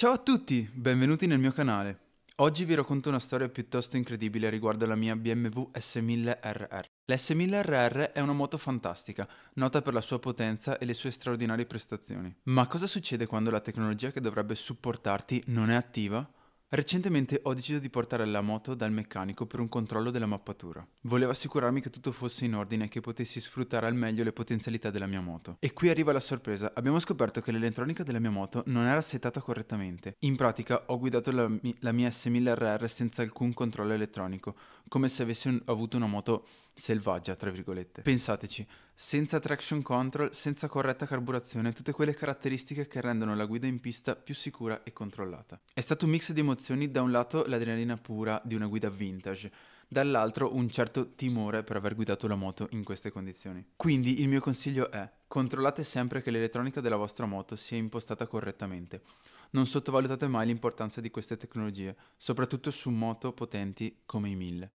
Ciao a tutti, benvenuti nel mio canale. Oggi vi racconto una storia piuttosto incredibile riguardo alla mia BMW S1000RR. La S1000RR è una moto fantastica, nota per la sua potenza e le sue straordinarie prestazioni. Ma cosa succede quando la tecnologia che dovrebbe supportarti non è attiva? Recentemente ho deciso di portare la moto dal meccanico per un controllo della mappatura. Volevo assicurarmi che tutto fosse in ordine e che potessi sfruttare al meglio le potenzialità della mia moto. E qui arriva la sorpresa, abbiamo scoperto che l'elettronica della mia moto non era settata correttamente. In pratica ho guidato la, mi- la mia S1000RR senza alcun controllo elettronico, come se avessi un- avuto una moto selvaggia, tra virgolette. Pensateci, senza traction control, senza corretta carburazione, tutte quelle caratteristiche che rendono la guida in pista più sicura e controllata. È stato un mix di emozioni, da un lato l'adrenalina pura di una guida vintage, dall'altro un certo timore per aver guidato la moto in queste condizioni. Quindi il mio consiglio è, controllate sempre che l'elettronica della vostra moto sia impostata correttamente. Non sottovalutate mai l'importanza di queste tecnologie, soprattutto su moto potenti come i 1000.